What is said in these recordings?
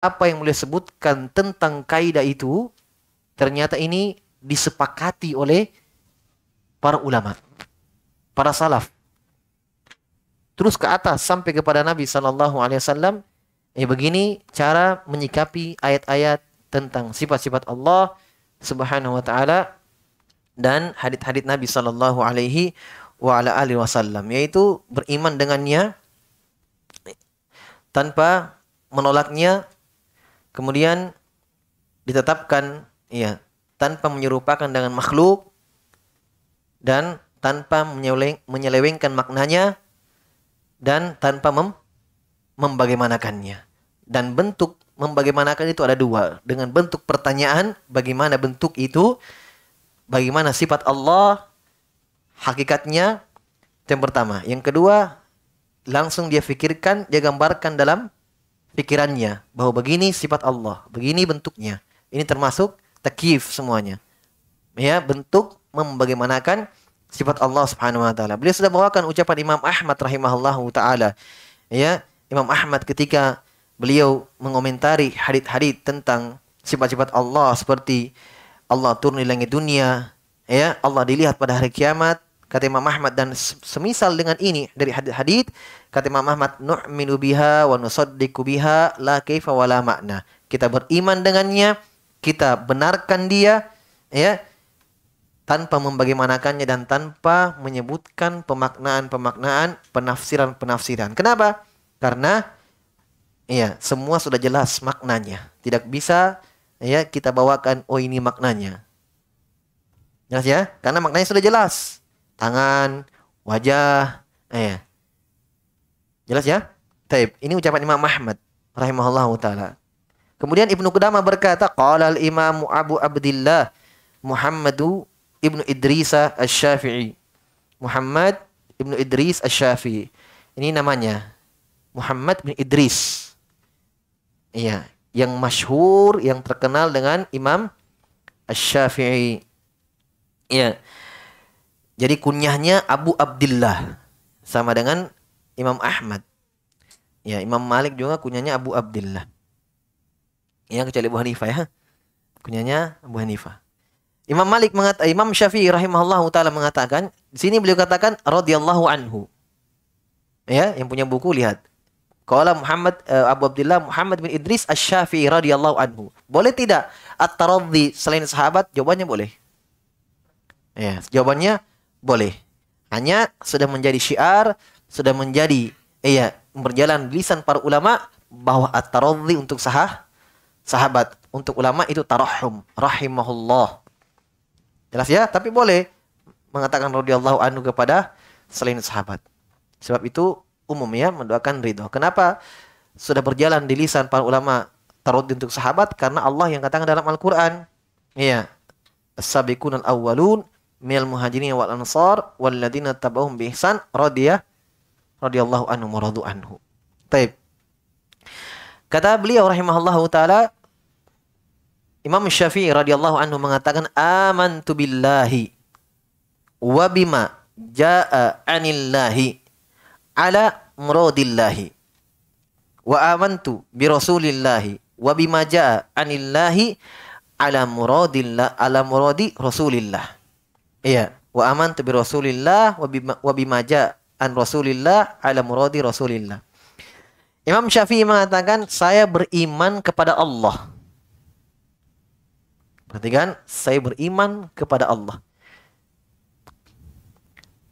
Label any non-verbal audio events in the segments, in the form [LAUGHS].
apa yang mulia sebutkan tentang kaidah itu ternyata ini disepakati oleh para ulama, para salaf. Terus ke atas sampai kepada Nabi Shallallahu Alaihi Wasallam. Eh begini cara menyikapi ayat-ayat tentang sifat-sifat Allah Subhanahu Wa Taala dan hadit-hadit Nabi Shallallahu Alaihi wasallam yaitu beriman dengannya tanpa menolaknya Kemudian ditetapkan ya tanpa menyerupakan dengan makhluk dan tanpa menyeleweng, menyelewengkan maknanya dan tanpa mem, membagaimanakannya. Dan bentuk membagaimanakan itu ada dua. Dengan bentuk pertanyaan, bagaimana bentuk itu, bagaimana sifat Allah, hakikatnya, yang pertama. Yang kedua, langsung dia pikirkan, dia gambarkan dalam pikirannya bahwa begini sifat Allah, begini bentuknya. Ini termasuk takif semuanya. Ya, bentuk membagaimanakan sifat Allah Subhanahu wa taala. Beliau sudah bawakan ucapan Imam Ahmad rahimahullahu taala. Ya, Imam Ahmad ketika beliau mengomentari hadit-hadit tentang sifat-sifat Allah seperti Allah turun di langit dunia, ya, Allah dilihat pada hari kiamat, Kata Imam Ahmad dan semisal dengan ini dari hadis-hadis kata Imam Ahmad nu'minu biha wa nusaddiqu la kaifa wala makna. Kita beriman dengannya, kita benarkan dia ya tanpa membagaimanakannya dan tanpa menyebutkan pemaknaan-pemaknaan, penafsiran-penafsiran. Kenapa? Karena ya semua sudah jelas maknanya. Tidak bisa ya kita bawakan oh ini maknanya. Jelas ya? Karena maknanya sudah jelas tangan, wajah. Eh. Ya. Jelas ya? Taib. Ini ucapan Imam Ahmad rahimahullahu taala. Kemudian Ibnu Qudama berkata, qala al-Imam Abu Abdullah Muhammadu Ibnu Idrisa Asy-Syafi'i. Muhammad Ibnu Idris Asy-Syafi'i. Ini namanya Muhammad bin Idris. Iya, yang masyhur, yang terkenal dengan Imam Asy-Syafi'i. Iya. Jadi kunyahnya Abu Abdullah sama dengan Imam Ahmad. Ya, Imam Malik juga kunyahnya Abu Abdullah. Ya, kecuali Abu Hanifah ya. Kunyahnya Abu Hanifah. Imam Malik mengatakan Imam Syafi'i rahimahullahu taala mengatakan, di sini beliau katakan radhiyallahu anhu. Ya, yang punya buku lihat. Kala Muhammad uh, Abu Abdullah Muhammad bin Idris Asy-Syafi'i radhiyallahu anhu. Boleh tidak at-taraddi selain sahabat? Jawabannya boleh. Ya, jawabannya boleh. Hanya sudah menjadi syiar, sudah menjadi eh, iya berjalan lisan para ulama bahwa at-taradhi untuk sah sahabat, untuk ulama itu tarahum rahimahullah. Jelas ya, tapi boleh mengatakan radhiyallahu anhu kepada selain sahabat. Sebab itu umum ya mendoakan ridho. Kenapa? Sudah berjalan di lisan para ulama taradhi untuk sahabat karena Allah yang katakan dalam Al-Qur'an. Iya, as-sabiqunal awwalun minal muhajirin wal ansar wal ladina tabahum bi ihsan radiyah radiyallahu anhu muradu anhu. Taib. Kata beliau rahimahallahu taala Imam Syafi'i radhiyallahu anhu mengatakan amantu billahi wa bima jaa anillahi ala muradillahi wa amantu bi rasulillahi wa bima jaa anillahi ala muradillah ala muradi rasulillah Iya. Wa aman bi Rasulillah wa bimaja an Rasulillah ala muradi Rasulillah. Imam Syafi'i mengatakan saya beriman kepada Allah. Berarti kan saya beriman kepada Allah.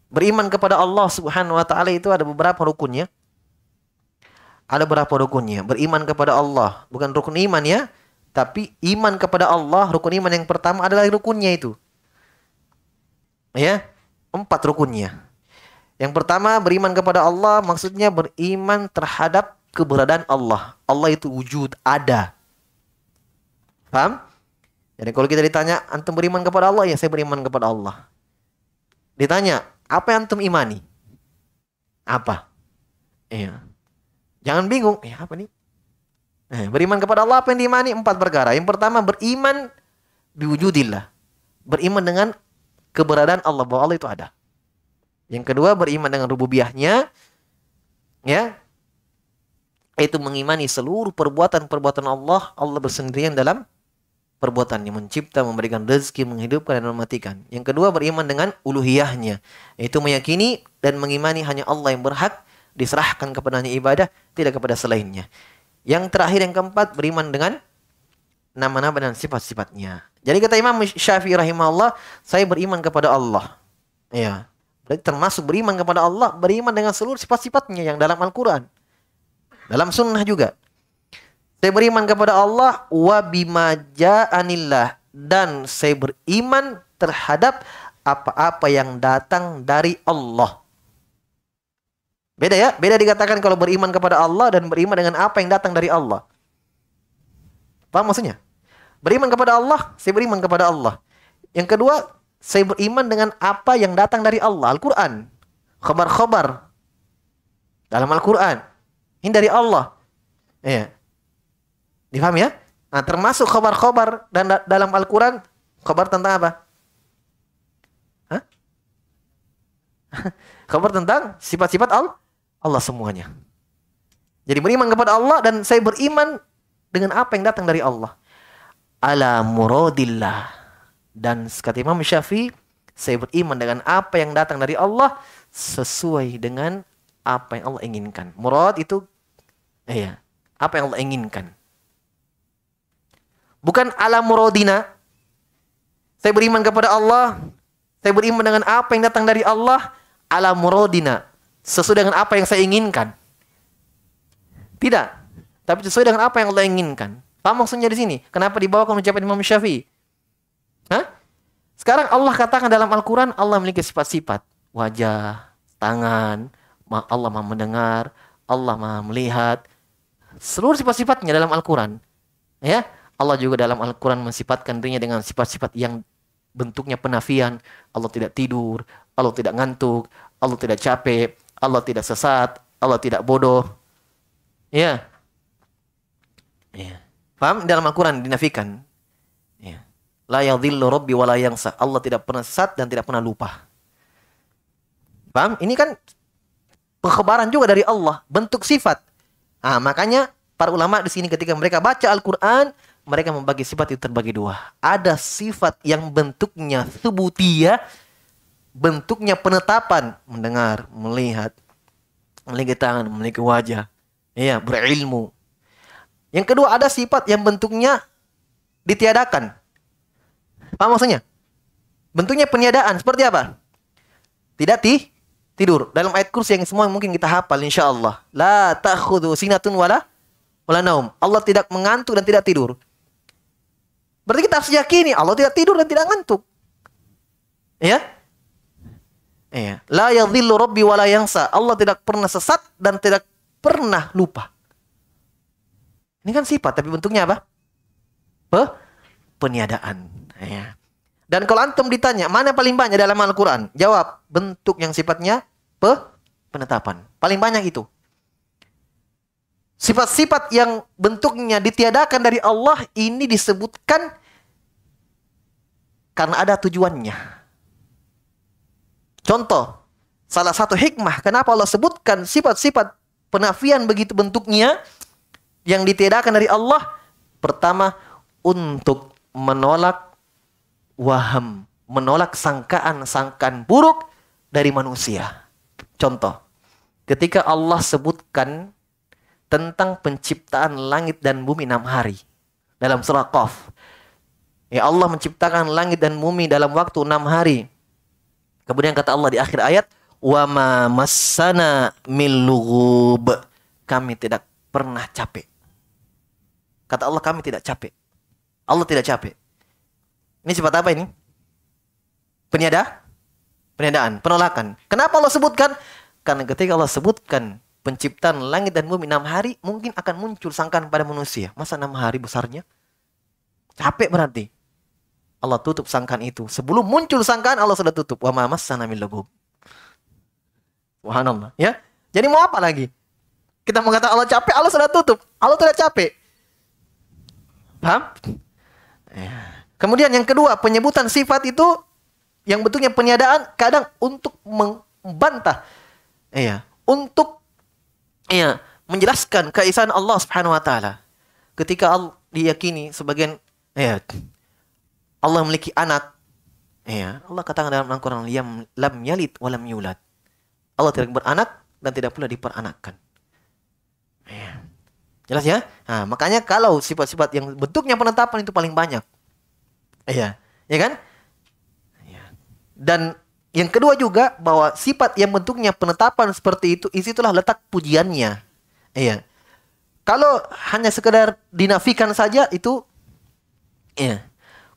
Beriman kepada Allah Subhanahu wa taala itu ada beberapa rukunnya. Ada beberapa rukunnya. Beriman kepada Allah, bukan rukun iman ya, tapi iman kepada Allah, rukun iman yang pertama adalah rukunnya itu ya empat rukunnya. Yang pertama beriman kepada Allah maksudnya beriman terhadap keberadaan Allah. Allah itu wujud, ada. Paham? Jadi kalau kita ditanya antum beriman kepada Allah, ya saya beriman kepada Allah. Ditanya, apa yang antum imani? Apa? Iya. Jangan bingung, ya apa nih? Eh beriman kepada Allah apa yang diimani? Empat perkara. Yang pertama beriman diwujudilah, Beriman dengan keberadaan Allah bahwa Allah itu ada. Yang kedua beriman dengan rububiahnya ya itu mengimani seluruh perbuatan-perbuatan Allah Allah bersendirian dalam perbuatan yang mencipta memberikan rezeki menghidupkan dan mematikan yang kedua beriman dengan uluhiyahnya yaitu meyakini dan mengimani hanya Allah yang berhak diserahkan kepadanya ibadah tidak kepada selainnya yang terakhir yang keempat beriman dengan nama-nama dan sifat-sifatnya jadi kata Imam Syafi'i rahimahullah, saya beriman kepada Allah. Ya. Berarti termasuk beriman kepada Allah, beriman dengan seluruh sifat-sifatnya yang dalam Al-Quran. Dalam sunnah juga. Saya beriman kepada Allah wa bima ja'anillah dan saya beriman terhadap apa-apa yang datang dari Allah. Beda ya, beda dikatakan kalau beriman kepada Allah dan beriman dengan apa yang datang dari Allah. Paham maksudnya? Beriman kepada Allah, saya beriman kepada Allah. Yang kedua, saya beriman dengan apa yang datang dari Allah, Al-Quran. Khabar-khabar dalam Al-Quran. Ini dari Allah. Iya. Dipaham ya? Nah, termasuk khabar-khabar dan da dalam Al-Quran, khabar tentang apa? [LAUGHS] khabar tentang sifat-sifat Allah, Allah semuanya. Jadi beriman kepada Allah dan saya beriman dengan apa yang datang dari Allah ala muradillah. Dan kata Imam Syafi'i, saya beriman dengan apa yang datang dari Allah sesuai dengan apa yang Allah inginkan. Murad itu eh ya, apa yang Allah inginkan. Bukan ala muradina. Saya beriman kepada Allah, saya beriman dengan apa yang datang dari Allah ala muradina, sesuai dengan apa yang saya inginkan. Tidak, tapi sesuai dengan apa yang Allah inginkan. Apa maksudnya di sini? Kenapa dibawa ke ucapan Imam Syafi'i? Hah? Sekarang Allah katakan dalam Al-Quran, Allah memiliki sifat-sifat. Wajah, tangan, Allah maha mendengar, Allah maha melihat. Seluruh sifat-sifatnya dalam Al-Quran. Ya, Allah juga dalam Al-Quran mensifatkan dirinya dengan sifat-sifat yang bentuknya penafian. Allah tidak tidur, Allah tidak ngantuk, Allah tidak capek, Allah tidak sesat, Allah tidak bodoh. Ya. Yeah. Ya. Yeah. Paham? Dalam Al-Quran dinafikan. Ya. La yadhillu rabbi wa la yangsa. Allah tidak pernah sesat dan tidak pernah lupa. Paham? Ini kan pengkhabaran juga dari Allah. Bentuk sifat. Ah, makanya para ulama di sini ketika mereka baca Al-Quran, mereka membagi sifat itu terbagi dua. Ada sifat yang bentuknya subutiyah, bentuknya penetapan mendengar melihat memiliki tangan memiliki wajah iya berilmu yang kedua ada sifat yang bentuknya ditiadakan. Apa maksudnya? Bentuknya peniadaan seperti apa? Tidak ti tidur. Dalam ayat kursi yang semua mungkin kita hafal insya Allah. La takhudu sinatun wala wala naum. Allah tidak mengantuk dan tidak tidur. Berarti kita harus yakini Allah tidak tidur dan tidak ngantuk. Ya? Iya. La yadhillu rabbi wala yangsa. Allah tidak pernah sesat dan tidak pernah lupa. Ini kan sifat tapi bentuknya apa? Pe peniadaan. Ya. Dan kalau antum ditanya mana paling banyak dalam Al-Quran? Jawab bentuk yang sifatnya pe penetapan. Paling banyak itu. Sifat-sifat yang bentuknya ditiadakan dari Allah ini disebutkan karena ada tujuannya. Contoh, salah satu hikmah kenapa Allah sebutkan sifat-sifat penafian begitu bentuknya yang ditiadakan dari Allah? Pertama, untuk menolak waham, menolak sangkaan-sangkaan buruk dari manusia. Contoh, ketika Allah sebutkan tentang penciptaan langit dan bumi enam hari dalam surah Qaf. Ya Allah menciptakan langit dan bumi dalam waktu enam hari. Kemudian kata Allah di akhir ayat, "Wa ma masana min Kami tidak pernah capek. Kata Allah kami tidak capek. Allah tidak capek. Ini sifat apa ini? Peniada? Peniadaan, penolakan. Kenapa Allah sebutkan? Karena ketika Allah sebutkan penciptaan langit dan bumi enam hari, mungkin akan muncul sangkaan pada manusia. Masa enam hari besarnya? Capek berarti. Allah tutup sangkaan itu. Sebelum muncul sangkaan Allah sudah tutup. Wa mamas sanamil lubub. Subhanallah, ya. Jadi mau apa lagi? Kita mengatakan Allah capek, Allah sudah tutup. Allah sudah capek. Paham? Ya. Kemudian yang kedua, penyebutan sifat itu yang bentuknya peniadaan kadang untuk membantah. ya, untuk ya, menjelaskan keesaan Allah Subhanahu wa taala. Ketika Allah diyakini sebagian ya, Allah memiliki anak. ya, Allah katakan dalam Al-Qur'an, "Lam yalid walam yulad." Allah tidak beranak dan tidak pula diperanakkan. Jelas ya? Nah, makanya kalau sifat-sifat yang bentuknya penetapan itu paling banyak. Iya, ya kan? Iya. Dan yang kedua juga bahwa sifat yang bentuknya penetapan seperti itu, itulah letak pujiannya. Iya. Kalau hanya sekedar dinafikan saja itu iya,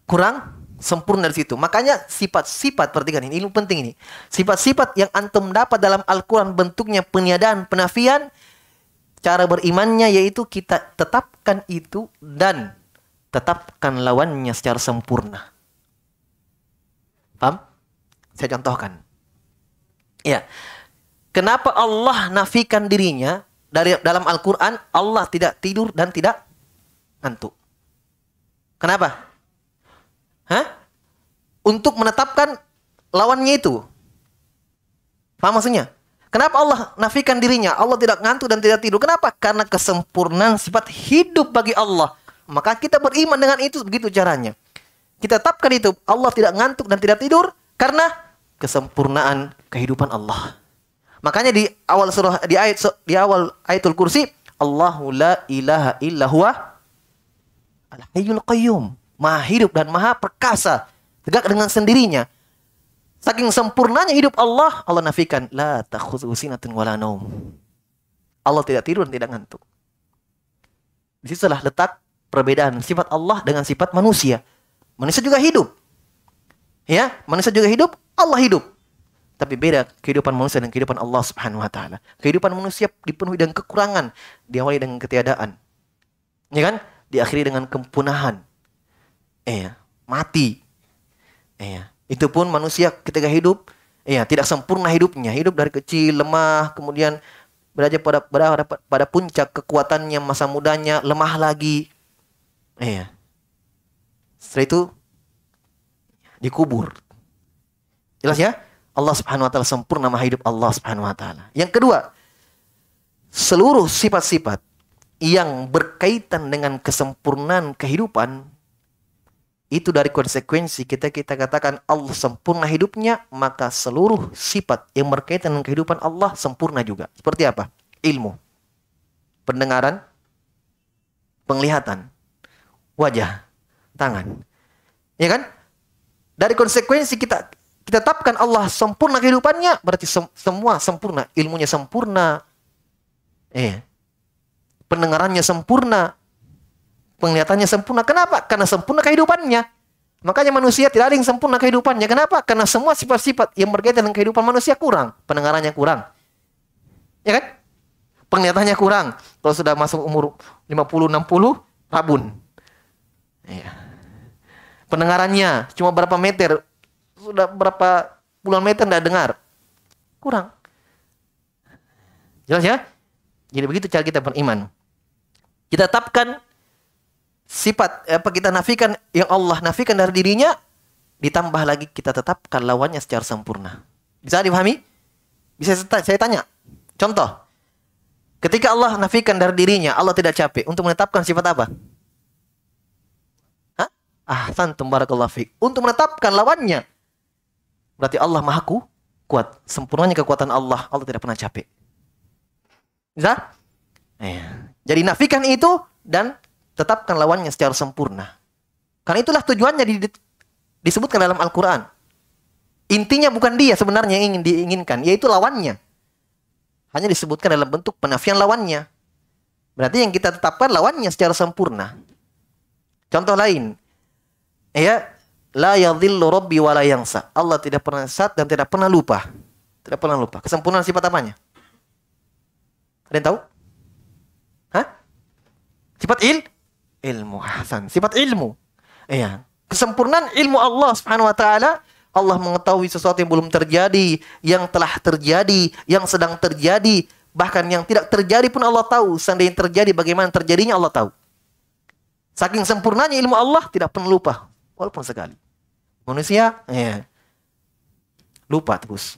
kurang sempurna dari situ. Makanya sifat-sifat perhatikan ini, ini penting ini. Sifat-sifat yang antum dapat dalam Al-Qur'an bentuknya peniadaan, penafian cara berimannya yaitu kita tetapkan itu dan tetapkan lawannya secara sempurna. Paham? Saya contohkan. Ya. Kenapa Allah nafikan dirinya dari dalam Al-Qur'an Allah tidak tidur dan tidak ngantuk. Kenapa? Hah? Untuk menetapkan lawannya itu. Paham maksudnya? Kenapa Allah nafikan dirinya? Allah tidak ngantuk dan tidak tidur. Kenapa? Karena kesempurnaan sifat hidup bagi Allah. Maka kita beriman dengan itu begitu caranya. Kita tetapkan itu. Allah tidak ngantuk dan tidak tidur karena kesempurnaan kehidupan Allah. Makanya di awal surah di ayat di awal ayatul kursi Allahu la ilaha illa huwa al hayyul qayyum. Maha hidup dan maha perkasa. Tegak dengan sendirinya. Saking sempurnanya hidup Allah, Allah nafikan la takhudhu wala Allah tidak tidur dan tidak ngantuk. Disitulah letak perbedaan sifat Allah dengan sifat manusia. Manusia juga hidup. Ya, manusia juga hidup, Allah hidup. Tapi beda kehidupan manusia dan kehidupan Allah Subhanahu wa taala. Kehidupan manusia dipenuhi dengan kekurangan, diawali dengan ketiadaan. Ya kan? Diakhiri dengan kempunahan. eh, mati. eh. Itu pun manusia ketika hidup, ya tidak sempurna hidupnya. Hidup dari kecil lemah, kemudian berada pada pada pada puncak kekuatannya masa mudanya lemah lagi. Ya. Setelah itu dikubur. Jelas ya? Allah Subhanahu wa taala sempurna maha hidup Allah Subhanahu wa taala. Yang kedua, seluruh sifat-sifat yang berkaitan dengan kesempurnaan kehidupan itu dari konsekuensi kita kita katakan Allah sempurna hidupnya, maka seluruh sifat yang berkaitan dengan kehidupan Allah sempurna juga. Seperti apa? Ilmu, pendengaran, penglihatan, wajah, tangan. Ya kan? Dari konsekuensi kita kita tetapkan Allah sempurna kehidupannya, berarti sem semua sempurna, ilmunya sempurna. Eh. Pendengarannya sempurna, penglihatannya sempurna. Kenapa? Karena sempurna kehidupannya. Makanya manusia tidak ada yang sempurna kehidupannya. Kenapa? Karena semua sifat-sifat yang berkaitan dengan kehidupan manusia kurang. Pendengarannya kurang. Ya kan? Penglihatannya kurang. Kalau sudah masuk umur 50-60, rabun. Ya. Pendengarannya cuma berapa meter. Sudah berapa puluhan meter tidak dengar. Kurang. Jelas ya? Jadi begitu cara kita beriman. Kita tetapkan sifat eh, apa kita nafikan yang Allah nafikan dari dirinya ditambah lagi kita tetapkan lawannya secara sempurna. Bisa dipahami? Bisa saya tanya. Contoh. Ketika Allah nafikan dari dirinya, Allah tidak capek untuk menetapkan sifat apa? Hah? Ahsantum barakallahu fiik. Untuk menetapkan lawannya. Berarti Allah Maha kuat. Sempurnanya kekuatan Allah, Allah tidak pernah capek. Bisa? Eh. Jadi nafikan itu dan tetapkan lawannya secara sempurna. Karena itulah tujuannya di, disebutkan dalam Al-Quran. Intinya bukan dia sebenarnya yang ingin diinginkan, yaitu lawannya. Hanya disebutkan dalam bentuk penafian lawannya. Berarti yang kita tetapkan lawannya secara sempurna. Contoh lain, ya la yadhillu rabbi wa la yansa. Allah tidak pernah sesat dan tidak pernah lupa. Tidak pernah lupa. Kesempurnaan sifat apanya? Ada yang tahu? Hah? Sifat il? ilmu hasan sifat ilmu ya kesempurnaan ilmu Allah Subhanahu wa taala Allah mengetahui sesuatu yang belum terjadi, yang telah terjadi, yang sedang terjadi, bahkan yang tidak terjadi pun Allah tahu. Seandainya terjadi, bagaimana terjadinya Allah tahu. Saking sempurnanya ilmu Allah tidak pernah lupa, walaupun sekali. Manusia, ya, lupa terus.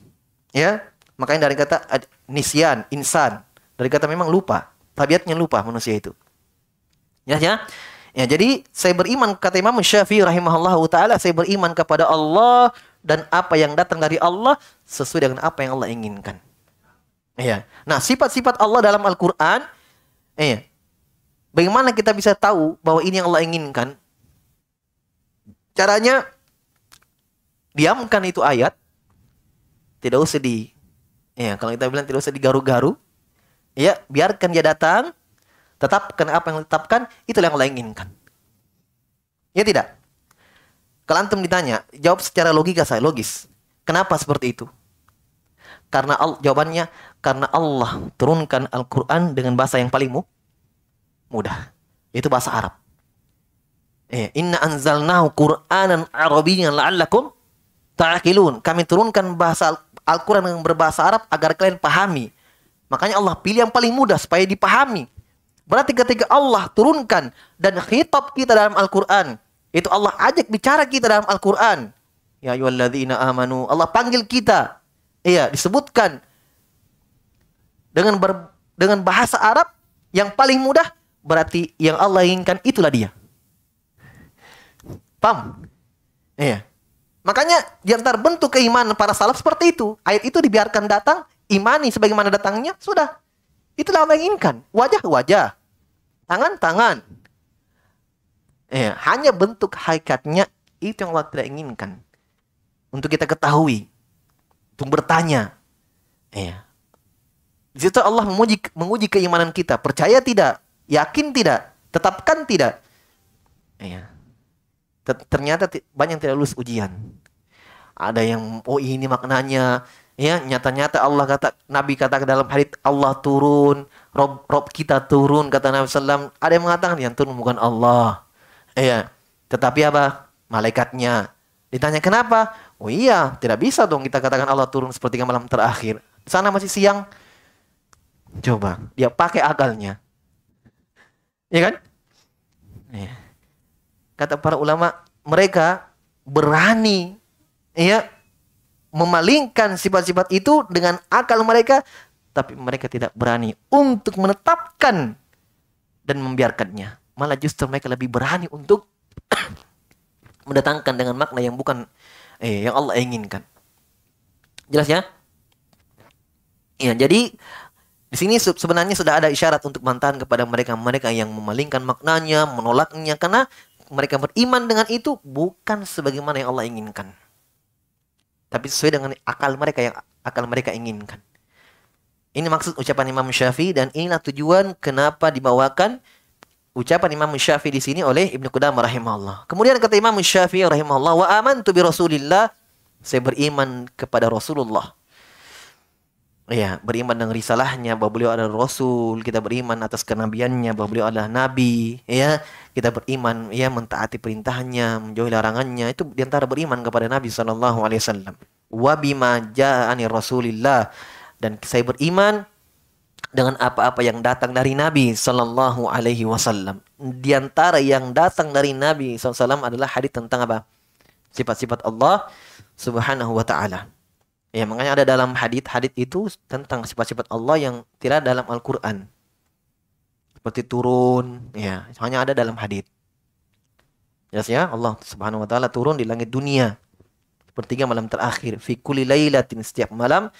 Ya, makanya dari kata nisyan, insan, dari kata memang lupa, tabiatnya lupa manusia itu. Ya, ya. Ya, jadi saya beriman kata Imam Syafi'i rahimahullah taala, saya beriman kepada Allah dan apa yang datang dari Allah sesuai dengan apa yang Allah inginkan. Ya. Nah, sifat-sifat Allah dalam Al-Qur'an ya. Bagaimana kita bisa tahu bahwa ini yang Allah inginkan? Caranya diamkan itu ayat. Tidak usah di ya, kalau kita bilang tidak usah digaru-garu. Ya, biarkan dia datang Tetapkan apa yang ditetapkan, itu yang Allah inginkan. Ya tidak? Kalau antum ditanya, jawab secara logika saya, logis. Kenapa seperti itu? Karena al jawabannya karena Allah turunkan Al-Qur'an dengan bahasa yang paling mudah, yaitu bahasa Arab. Eh, inna anzalnahu Qur'anan Arabiyyan la'allakum ta'qilun. Kami turunkan bahasa Al-Qur'an yang berbahasa Arab agar kalian pahami. Makanya Allah pilih yang paling mudah supaya dipahami. Berarti ketika Allah turunkan dan khitab kita dalam Al-Quran, itu Allah ajak bicara kita dalam Al-Quran. Ya ayyuhalladzina amanu. Allah panggil kita. Iya, disebutkan dengan ber, dengan bahasa Arab yang paling mudah berarti yang Allah inginkan itulah dia. Paham? Iya. Makanya diantar bentuk keimanan para salaf seperti itu. Ayat itu dibiarkan datang, imani sebagaimana datangnya, sudah Itulah Allah inginkan. Wajah, wajah. Tangan, tangan. Ya, hanya bentuk hakikatnya itu yang Allah tidak inginkan. Untuk kita ketahui. Untuk bertanya. Ya. Di situ Allah menguji, menguji keimanan kita. Percaya tidak? Yakin tidak? Tetapkan tidak? Ya. Ternyata banyak yang tidak lulus ujian. Ada yang, oh ini maknanya Ya, nyata-nyata Allah kata Nabi kata dalam hadis Allah turun, Rob, Rob kita turun kata Nabi Sallam. Ada yang mengatakan yang turun bukan Allah. Ya, tetapi apa? Malaikatnya. Ditanya kenapa? Oh iya, tidak bisa dong kita katakan Allah turun seperti malam terakhir. Di sana masih siang. Coba, dia pakai akalnya. Ya kan? Ya. Kata para ulama, mereka berani ya memalingkan sifat-sifat itu dengan akal mereka, tapi mereka tidak berani untuk menetapkan dan membiarkannya. Malah justru mereka lebih berani untuk [COUGHS] mendatangkan dengan makna yang bukan eh, yang Allah inginkan. Jelas ya? Ya, jadi di sini sebenarnya sudah ada isyarat untuk mantan kepada mereka mereka yang memalingkan maknanya, menolaknya karena mereka beriman dengan itu bukan sebagaimana yang Allah inginkan tapi sesuai dengan akal mereka yang akal mereka inginkan. Ini maksud ucapan Imam Syafi'i dan inilah tujuan kenapa dibawakan ucapan Imam Syafi'i di sini oleh Ibnu Qudamah rahimahullah. Kemudian kata Imam Syafi'i rahimahullah, "Wa amantu bi Rasulillah." Saya beriman kepada Rasulullah Iya, beriman dengan risalahnya bahwa beliau adalah rasul, kita beriman atas kenabiannya bahwa beliau adalah nabi, ya. Kita beriman ya mentaati perintahnya, menjauhi larangannya, itu diantara beriman kepada Nabi sallallahu alaihi wasallam. ja'ani Rasulillah dan saya beriman dengan apa-apa yang datang dari Nabi sallallahu alaihi wasallam. Di antara yang datang dari Nabi sallallahu adalah hadis tentang apa? Sifat-sifat Allah subhanahu wa ta'ala. Ya makanya ada dalam hadit hadit itu tentang sifat-sifat Allah yang tidak dalam Al-Quran. Seperti turun, ya hanya ada dalam hadit. Jelas ya, Allah Subhanahu Wa Taala turun di langit dunia sepertiga malam terakhir. Fi kulli lailatin setiap malam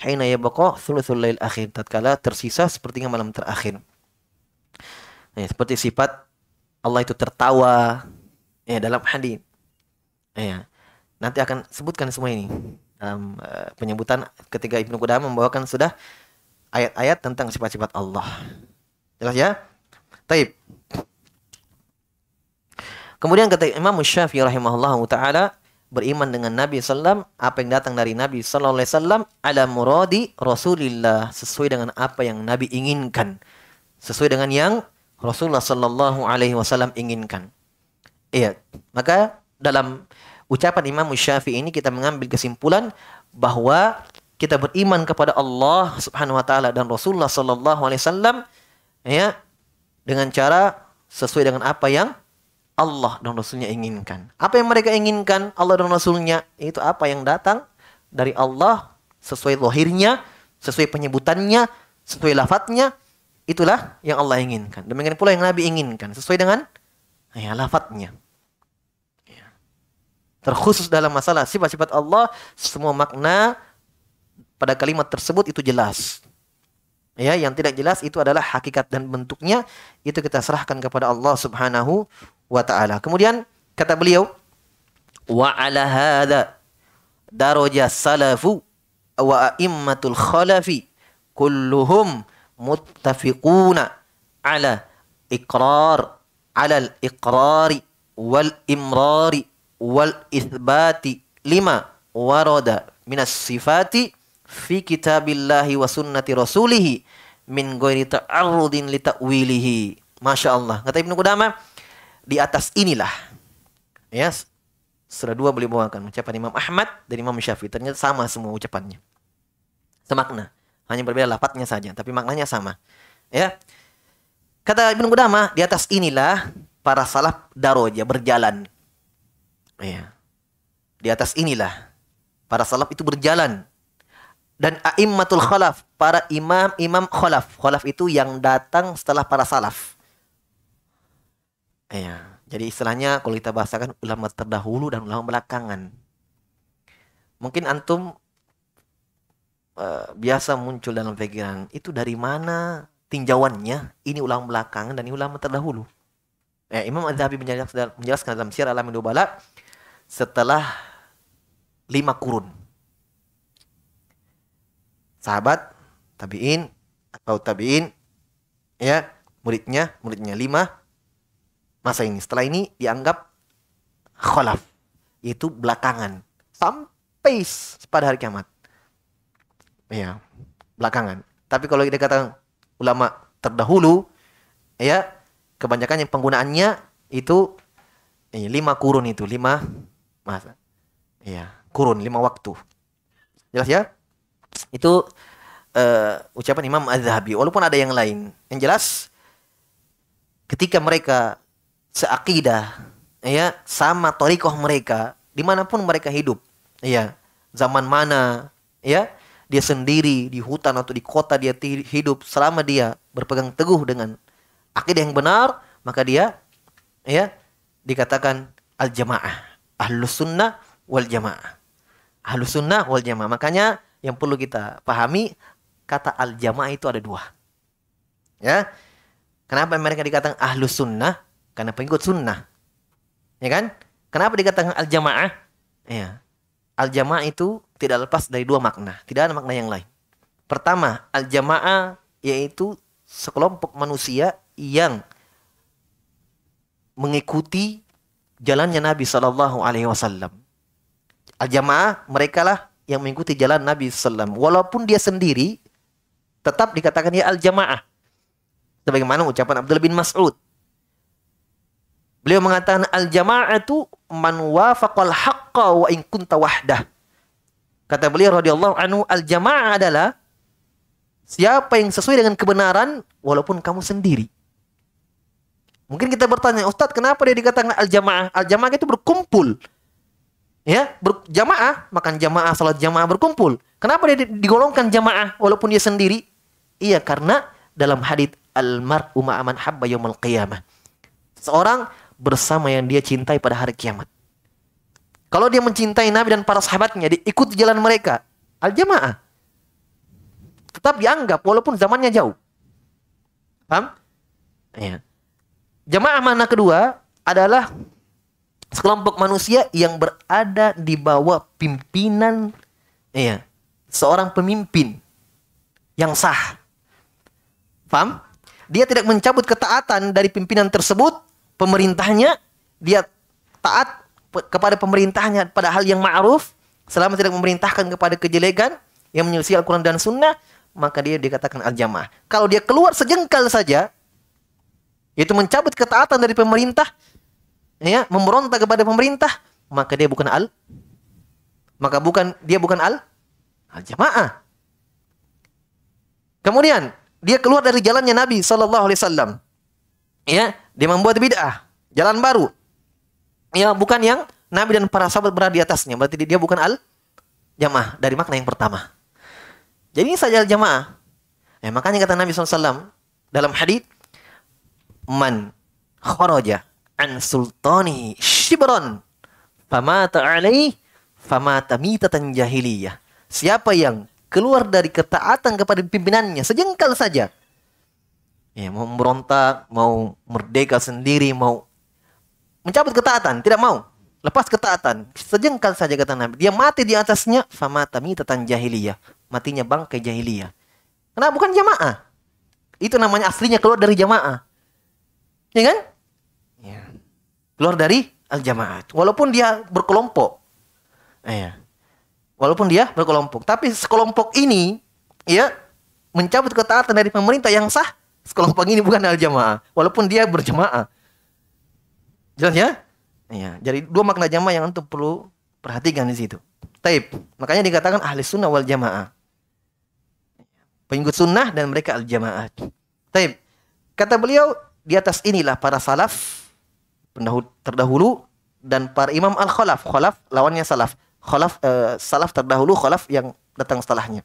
hina yabqa thuluthul lail akhir tatkala tersisa sepertiga malam terakhir. Ya, seperti sifat Allah itu tertawa ya dalam hadis. Ya. Nanti akan sebutkan semua ini dalam uh, penyebutan ketika Ibnu Qudamah membawakan sudah ayat-ayat tentang sifat-sifat Allah. Jelas ya? Taib. Kemudian kata Imam Syafi'i rahimahullah taala beriman dengan Nabi sallam apa yang datang dari Nabi sallallahu alaihi wasallam ala muradi Rasulillah sesuai dengan apa yang Nabi inginkan sesuai dengan yang Rasulullah sallallahu alaihi wasallam inginkan. Iya, maka dalam ucapan Imam Syafi'i ini kita mengambil kesimpulan bahwa kita beriman kepada Allah Subhanahu wa taala dan Rasulullah sallallahu alaihi wasallam ya dengan cara sesuai dengan apa yang Allah dan Rasulnya inginkan. Apa yang mereka inginkan Allah dan Rasulnya itu apa yang datang dari Allah sesuai lahirnya, sesuai penyebutannya, sesuai lafadznya itulah yang Allah inginkan. Demikian pula yang Nabi inginkan sesuai dengan ya, lafadznya terkhusus dalam masalah sifat-sifat Allah, semua makna pada kalimat tersebut itu jelas. Ya, yang tidak jelas itu adalah hakikat dan bentuknya itu kita serahkan kepada Allah Subhanahu wa taala. Kemudian kata beliau, wa ala hadza daraja salafu wa immatul khalafi kulluhum muttafiquna ala iqrar ala al-iqrari wal imrari wal isbati lima waroda minas sifati fi kitabillahi wa sunnati rasulih min ghairi ta'arrudin li ta'wilihi. Masya Allah. Kata Ibnu Qudama, di atas inilah. Ya, yes. sudah dua beliau bawakan ucapan Imam Ahmad dan Imam Syafi'i. Ternyata sama semua ucapannya. Semakna. Hanya berbeda lapatnya saja, tapi maknanya sama. Ya. Kata Ibnu Qudama, di atas inilah para salaf daroja berjalan Ya. Di atas inilah para salaf itu berjalan. Dan a'immatul khalaf, para imam-imam khalaf. Khalaf itu yang datang setelah para salaf. Ya. Jadi istilahnya kalau kita bahasakan ulama terdahulu dan ulama belakangan. Mungkin antum e, biasa muncul dalam pikiran itu dari mana tinjauannya ini ulama belakangan dan ini ulama terdahulu. Eh, Imam Az-Zahabi menjelaskan dalam Syiar Alamin Dubala setelah lima kurun. Sahabat, tabiin, atau tabiin, ya muridnya, muridnya lima masa ini. Setelah ini dianggap kholaf, itu belakangan sampai pada hari kiamat. Ya, belakangan. Tapi kalau kita kata ulama terdahulu, ya kebanyakan yang penggunaannya itu eh, lima kurun itu lima masa iya kurun lima waktu jelas ya itu uh, ucapan Imam az walaupun ada yang lain yang jelas ketika mereka seakidah ya sama torikoh mereka dimanapun mereka hidup ya zaman mana ya dia sendiri di hutan atau di kota dia hidup selama dia berpegang teguh dengan akidah yang benar maka dia ya dikatakan al jamaah ahlus sunnah wal jamaah. Ahlus sunnah wal jamaah. Makanya yang perlu kita pahami kata al jamaah itu ada dua. Ya. Kenapa mereka dikatakan ahlus sunnah? Karena pengikut sunnah. Ya kan? Kenapa dikatakan al jamaah? Ya. Al jamaah itu tidak lepas dari dua makna. Tidak ada makna yang lain. Pertama, al jamaah yaitu sekelompok manusia yang mengikuti jalannya Nabi Shallallahu Alaihi Wasallam. Al-jamaah ah, mereka lah yang mengikuti jalan Nabi Sallam. Walaupun dia sendiri tetap dikatakan ya al-jamaah. Sebagaimana ucapan Abdul bin Mas'ud. Beliau mengatakan al itu man wafaqal haqqa wa in kunta wahdah. Kata beliau radhiyallahu anhu al-jamaah adalah siapa yang sesuai dengan kebenaran walaupun kamu sendiri. Mungkin kita bertanya, Ustadz kenapa dia dikatakan al-jamaah? Al-jamaah itu berkumpul. Ya, berjamaah, makan jamaah, salat jamaah berkumpul. Kenapa dia digolongkan jamaah walaupun dia sendiri? Iya, karena dalam hadis almar maaman habba yaumul qiyamah. Seorang bersama yang dia cintai pada hari kiamat. Kalau dia mencintai Nabi dan para sahabatnya, dia ikut jalan mereka. Al-jamaah. Tetap dianggap walaupun zamannya jauh. Paham? Ya. Jemaah mana kedua adalah sekelompok manusia yang berada di bawah pimpinan ya, seorang pemimpin yang sah. Paham? Dia tidak mencabut ketaatan dari pimpinan tersebut, pemerintahnya, dia taat kepada pemerintahnya pada hal yang ma'ruf, selama tidak memerintahkan kepada kejelekan yang menyelisih Al-Quran dan Sunnah, maka dia dikatakan al-jamaah. Kalau dia keluar sejengkal saja yaitu mencabut ketaatan dari pemerintah, ya, memberontak kepada pemerintah, maka dia bukan al maka bukan dia bukan al al jamaah. Kemudian dia keluar dari jalannya Nabi saw, ya dia membuat bid'ah, jalan baru, ya bukan yang Nabi dan para sahabat berada di atasnya, berarti dia bukan al jamaah dari makna yang pertama. Jadi ini saja al jamaah. Ya, makanya kata Nabi SAW dalam hadis man kharaja an sultani shibron famata alai, famata mitatan jahiliyah. Siapa yang keluar dari ketaatan kepada pimpinannya sejengkal saja. Ya, mau memberontak, mau merdeka sendiri, mau mencabut ketaatan, tidak mau. Lepas ketaatan, sejengkal saja kata Nabi. Dia mati di atasnya, famata mitatan jahiliyah. Matinya bangkai jahiliyah. Kenapa? Bukan jamaah. Itu namanya aslinya keluar dari jamaah. Ya kan? Ya. Keluar dari al-jamaat. Walaupun dia berkelompok. Ya. Walaupun dia berkelompok. Tapi sekelompok ini ya mencabut ketaatan dari pemerintah yang sah. Sekelompok ini bukan al-jamaah. Walaupun dia berjamaah. Jelas ya? Ya, jadi dua makna jamaah yang untuk perlu perhatikan di situ. Taib. Makanya dikatakan ahli sunnah wal jamaah. Pengikut sunnah dan mereka al jamaah. Taib. Kata beliau, di atas inilah para salaf terdahulu dan para imam al-khalaf. Khalaf lawannya salaf. Khalaf eh, salaf terdahulu, khalaf yang datang setelahnya.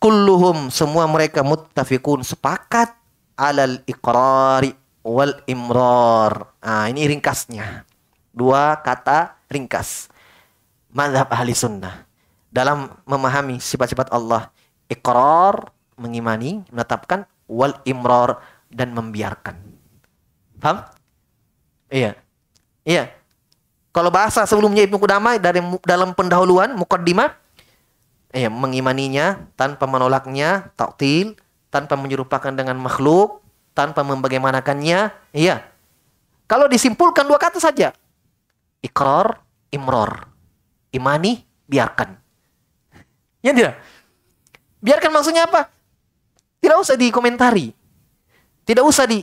Kulluhum semua mereka muttafiqun sepakat alal iqrari wal imrar. ah ini ringkasnya. Dua kata ringkas. Madhab ahli sunnah. Dalam memahami sifat-sifat Allah. Iqrar, mengimani, menetapkan. Wal imrar, dan membiarkan. Paham? Iya. Iya. Kalau bahasa sebelumnya Ibnu Kudama dari dalam pendahuluan mukaddimah iya mengimaninya tanpa menolaknya taktil tanpa menyerupakan dengan makhluk tanpa membagaimanakannya iya kalau disimpulkan dua kata saja ikrar imror imani biarkan ya tidak biarkan maksudnya apa tidak usah dikomentari tidak usah di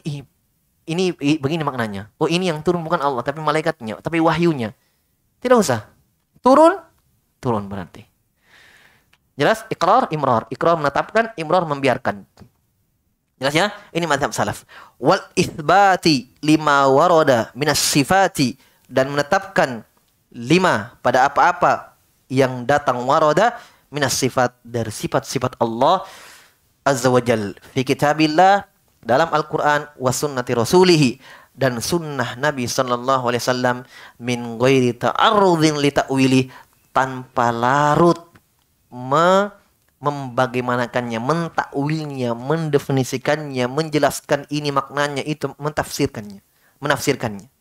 ini begini maknanya. Oh, ini yang turun bukan Allah, tapi malaikatnya, tapi wahyunya. Tidak usah. Turun turun berarti. Jelas? Ikrar, imrar. Ikrar menetapkan, imrar membiarkan. Jelas ya? Ini mazhab salaf. Wal isbati lima waroda minas sifati dan menetapkan lima pada apa-apa yang datang waroda minas sifat dari sifat-sifat Allah azza wajal fi kitabillah dalam Al-Quran wasunnati rasulihi dan sunnah Nabi saw Alaihi Wasallam min ghairi ta'arudin li ta'wili tanpa larut me membagaimanakannya, mentakwilnya, mendefinisikannya, menjelaskan ini maknanya itu, mentafsirkannya, menafsirkannya.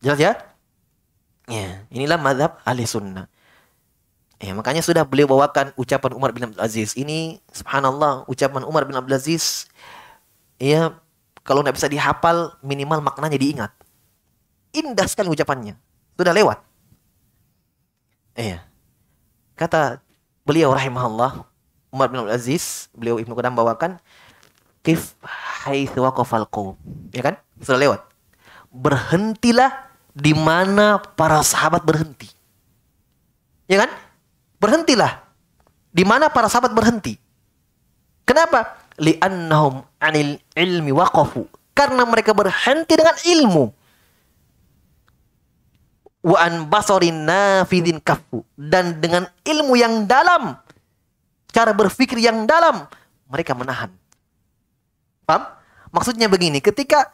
Jelas ya? Ya, inilah madhab ahli sunnah. Ya, makanya sudah beliau bawakan ucapan Umar bin Abdul Aziz. Ini subhanallah ucapan Umar bin Abdul Aziz ya kalau tidak bisa dihafal minimal maknanya diingat. Indah sekali ucapannya. Sudah lewat. Iya. Kata beliau rahimahullah Umar bin Abdul Aziz, beliau Ibnu Qudam bawakan kif haitsu waqafal Ya kan? Sudah lewat. Berhentilah di mana para sahabat berhenti. Ya kan? berhentilah. Di mana para sahabat berhenti? Kenapa? Li'annahum anil ilmi waqafu. Karena mereka berhenti dengan ilmu. Wa an basarin nafidin kafu. Dan dengan ilmu yang dalam. Cara berpikir yang dalam. Mereka menahan. Paham? Maksudnya begini, ketika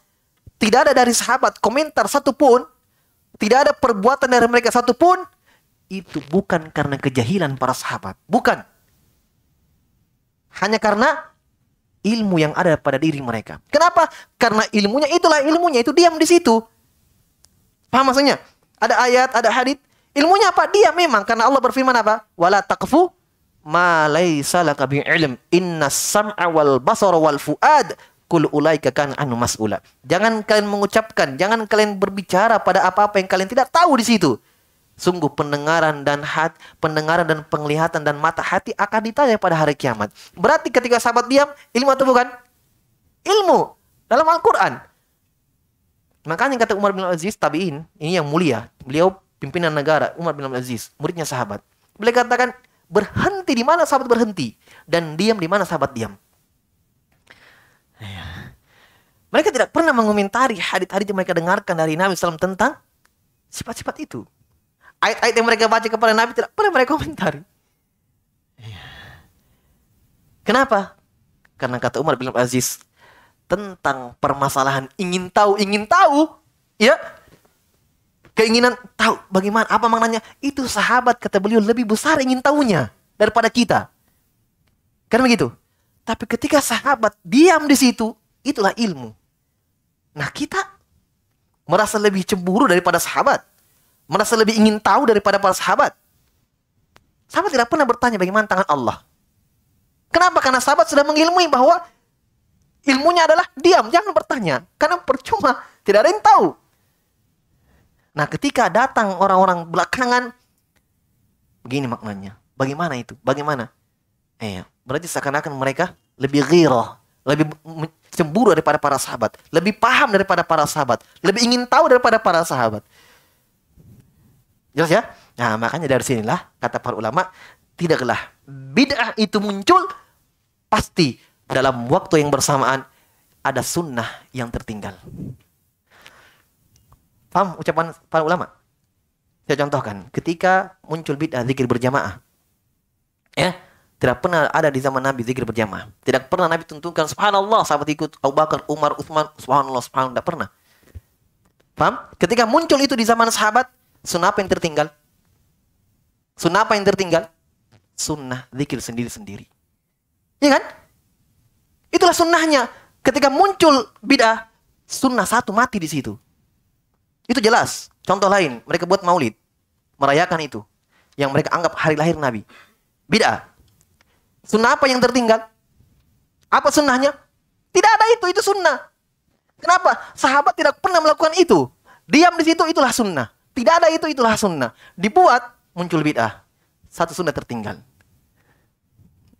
tidak ada dari sahabat komentar satupun, tidak ada perbuatan dari mereka satupun, itu bukan karena kejahilan para sahabat, bukan. Hanya karena ilmu yang ada pada diri mereka. Kenapa? Karena ilmunya itulah ilmunya itu diam di situ. Paham maksudnya? Ada ayat, ada hadis. Ilmunya apa? Dia memang karena Allah berfirman apa? Wala taqfu ma laisa laka bi'ilm. Inna sam'a wal basar wal fuad kul ulaika kan anu mas'ula. Jangan kalian mengucapkan, jangan kalian berbicara pada apa-apa yang kalian tidak tahu di situ. Sungguh pendengaran dan hat, pendengaran dan penglihatan dan mata hati akan ditanya pada hari kiamat. Berarti ketika sahabat diam, ilmu atau bukan? Ilmu dalam Al-Qur'an. Makanya kata Umar bin Aziz tabiin, ini yang mulia. Beliau pimpinan negara, Umar bin Aziz, muridnya sahabat. Beliau katakan, berhenti di mana sahabat berhenti dan diam di mana sahabat diam. Ya. Mereka tidak pernah mengomentari hadit-hadit yang mereka dengarkan dari Nabi SAW tentang sifat-sifat itu. Ayat-ayat yang mereka baca kepada Nabi tidak pernah mereka komentari. Iya. Kenapa? Karena kata Umar bin Aziz tentang permasalahan ingin tahu, ingin tahu, ya keinginan tahu bagaimana apa maknanya itu sahabat kata beliau lebih besar ingin tahunya daripada kita Karena begitu tapi ketika sahabat diam di situ itulah ilmu nah kita merasa lebih cemburu daripada sahabat merasa lebih ingin tahu daripada para sahabat. Sahabat tidak pernah bertanya bagaimana tangan Allah. Kenapa? Karena sahabat sudah mengilmui bahwa ilmunya adalah diam, jangan bertanya. Karena percuma, tidak ada yang tahu. Nah, ketika datang orang-orang belakangan, begini maknanya. Bagaimana itu? Bagaimana? Eh, berarti seakan-akan mereka lebih ghirah, lebih cemburu daripada para sahabat, lebih paham daripada para sahabat, lebih ingin tahu daripada para sahabat. Jelas ya? Nah, makanya dari sinilah kata para ulama, tidaklah bid'ah itu muncul pasti dalam waktu yang bersamaan ada sunnah yang tertinggal. Paham ucapan para ulama? Saya contohkan, ketika muncul bid'ah zikir berjamaah. Ya, tidak pernah ada di zaman Nabi zikir berjamaah. Tidak pernah Nabi tuntunkan subhanallah sahabat ikut Abu Bakar, Umar, Utsman, subhanallah, subhanallah tidak pernah. Paham? Ketika muncul itu di zaman sahabat, Sunnah apa yang tertinggal? Sunnah apa yang tertinggal? Sunnah zikir sendiri-sendiri. Iya kan? Itulah sunnahnya. Ketika muncul bid'ah, sunnah satu mati di situ. Itu jelas. Contoh lain, mereka buat maulid. Merayakan itu. Yang mereka anggap hari lahir Nabi. Bid'ah. Sunnah apa yang tertinggal? Apa sunnahnya? Tidak ada itu, itu sunnah. Kenapa? Sahabat tidak pernah melakukan itu. Diam di situ, itulah sunnah. Tidak ada itu, itulah sunnah. Dibuat, muncul bid'ah. Satu sunnah tertinggal.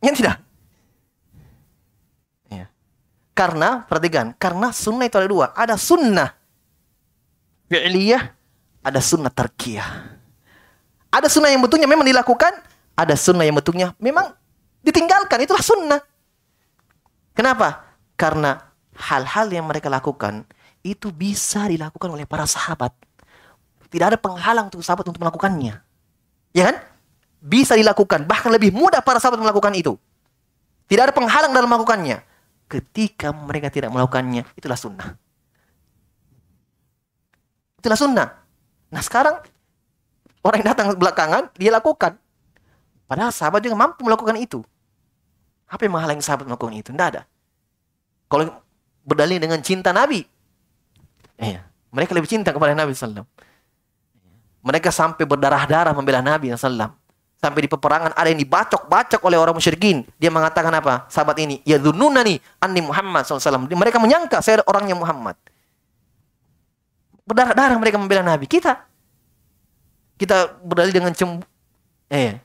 Ya tidak. Ya. Karena, perhatikan, karena sunnah itu ada dua. Ada sunnah fi'liyah, ada sunnah terkiah Ada sunnah yang bentuknya memang dilakukan, ada sunnah yang bentuknya memang ditinggalkan. Itulah sunnah. Kenapa? Karena hal-hal yang mereka lakukan itu bisa dilakukan oleh para sahabat tidak ada penghalang untuk sahabat untuk melakukannya. Ya kan? Bisa dilakukan, bahkan lebih mudah para sahabat melakukan itu. Tidak ada penghalang dalam melakukannya. Ketika mereka tidak melakukannya, itulah sunnah. Itulah sunnah. Nah sekarang, orang yang datang belakangan, dia lakukan. Padahal sahabat juga mampu melakukan itu. Apa yang menghalangi sahabat melakukan itu? Tidak ada. Kalau berdalil dengan cinta Nabi, eh, mereka lebih cinta kepada Nabi Sallallahu mereka sampai berdarah-darah membela Nabi SAW. Sampai di peperangan ada yang dibacok-bacok oleh orang musyrikin. Dia mengatakan apa? Sahabat ini, ya dununani anni Muhammad SAW. Mereka menyangka saya orangnya Muhammad. Berdarah-darah mereka membela Nabi. Kita kita berdalih dengan cem eh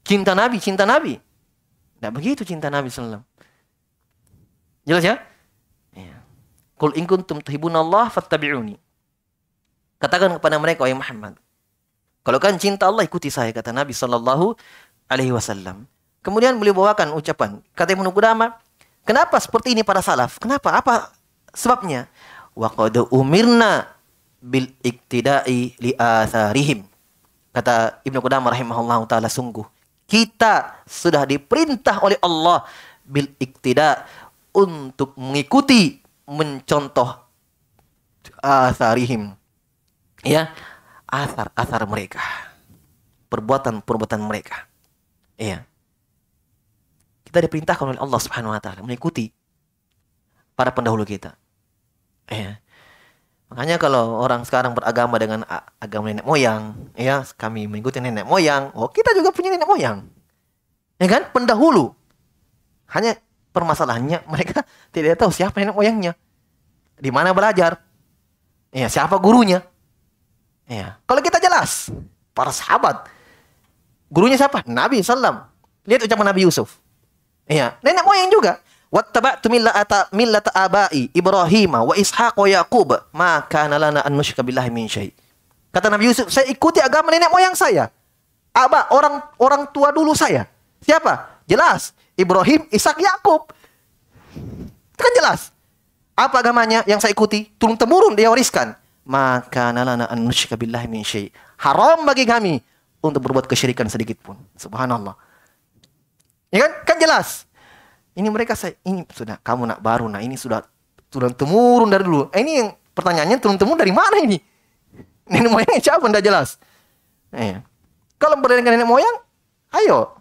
cinta Nabi, cinta Nabi. Tidak begitu cinta Nabi SAW. Jelas ya? Kul iya. in kuntum Allah fattabi'uni. Katakan kepada mereka, wahai Muhammad, kalau kan cinta Allah ikuti saya kata Nabi Shallallahu Alaihi Wasallam. Kemudian beliau bawakan ucapan kata Ibnu Qudama, kenapa seperti ini para salaf? Kenapa? Apa sebabnya? Wa qad umirna bil iktida'i li atharihim. Kata Ibnu Qudama rahimahullahu taala sungguh kita sudah diperintah oleh Allah bil iktida untuk mengikuti mencontoh atharihim. Ya, asar-asar mereka, perbuatan-perbuatan mereka. Iya. Kita diperintahkan oleh Allah Subhanahu wa taala mengikuti para pendahulu kita. Iya. Makanya kalau orang sekarang beragama dengan agama nenek moyang, ya kami mengikuti nenek moyang. Oh, kita juga punya nenek moyang. Ya kan? Pendahulu. Hanya permasalahannya [LAUGHS] mereka tidak tahu siapa nenek moyangnya. Di mana belajar? Ya, siapa gurunya? Ya. Kalau kita jelas, para sahabat, gurunya siapa? Nabi Sallam. Lihat ucapan Nabi Yusuf. Ya, nenek moyang juga. Wattaba'tu millata millata abai Ibrahim wa Ishaq wa Yaqub ma kana lana an billahi min syai. Kata Nabi Yusuf, saya ikuti agama nenek moyang saya. Aba orang orang tua dulu saya. Siapa? Jelas Ibrahim, Ishak, Yakub. Kan jelas. Apa agamanya yang saya ikuti? Turun temurun dia wariskan maka nalana an nusyrika billahi min syai. Haram bagi kami untuk berbuat kesyirikan sedikit pun. Subhanallah. Ya kan? Kan jelas. Ini mereka saya ini sudah kamu nak baru nah ini sudah turun temurun dari dulu. Eh, ini yang pertanyaannya turun temurun dari mana ini? [LAUGHS] Nenek moyangnya siapa tidak jelas. Eh. Ya. Kalau berdasarkan nenek moyang, ayo.